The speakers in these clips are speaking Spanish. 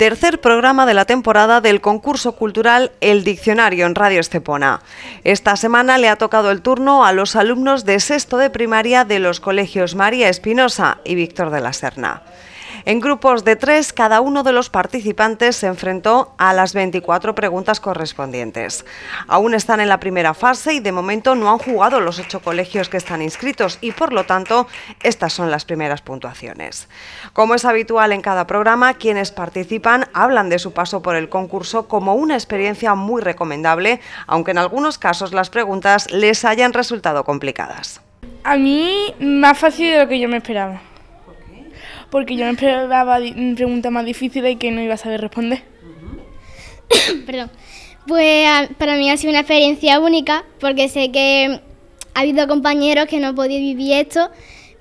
tercer programa de la temporada del concurso cultural El Diccionario en Radio Estepona. Esta semana le ha tocado el turno a los alumnos de sexto de primaria de los colegios María Espinosa y Víctor de la Serna. En grupos de tres, cada uno de los participantes se enfrentó a las 24 preguntas correspondientes. Aún están en la primera fase y de momento no han jugado los ocho colegios que están inscritos y por lo tanto estas son las primeras puntuaciones. Como es habitual en cada programa, quienes participan hablan de su paso por el concurso como una experiencia muy recomendable, aunque en algunos casos las preguntas les hayan resultado complicadas. A mí más fácil de lo que yo me esperaba porque yo me esperaba preguntas más difíciles y que no iba a saber responder. Perdón. Pues para mí ha sido una experiencia única porque sé que ha habido compañeros que no han vivir esto,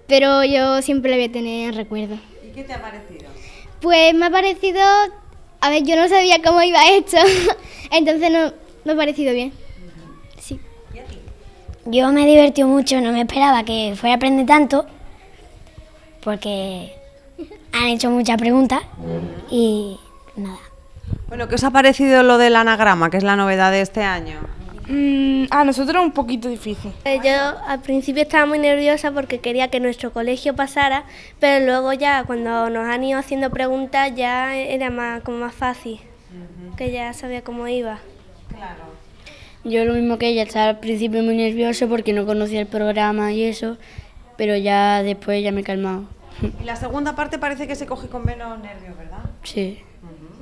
pero yo siempre lo voy a tener en recuerdo. ¿Y qué te ha parecido? Pues me ha parecido, a ver, yo no sabía cómo iba esto, entonces no me ha parecido bien. Sí. ¿Y a ti? Yo me divertí mucho, no me esperaba que fuera a aprender tanto, porque han hecho muchas preguntas y nada. Bueno, ¿qué os ha parecido lo del anagrama, que es la novedad de este año? Mm, a nosotros un poquito difícil. Eh, yo al principio estaba muy nerviosa porque quería que nuestro colegio pasara, pero luego ya cuando nos han ido haciendo preguntas ya era más, como más fácil, que ya sabía cómo iba. Claro. Yo lo mismo que ella, estaba al principio muy nerviosa porque no conocía el programa y eso, pero ya después ya me he calmado. Y la segunda parte parece que se coge con menos nervios, ¿verdad? Sí,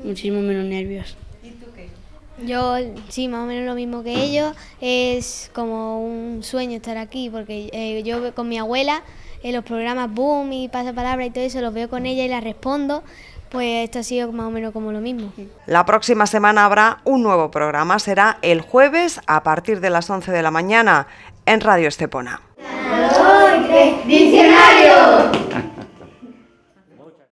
muchísimo menos nervios. ¿Y tú qué? Yo sí, más o menos lo mismo que ellos. Es como un sueño estar aquí, porque eh, yo con mi abuela, en eh, los programas Boom y Pasapalabra y todo eso, los veo con ella y la respondo. Pues esto ha sido más o menos como lo mismo. La próxima semana habrá un nuevo programa, será el jueves a partir de las 11 de la mañana en Radio Estepona.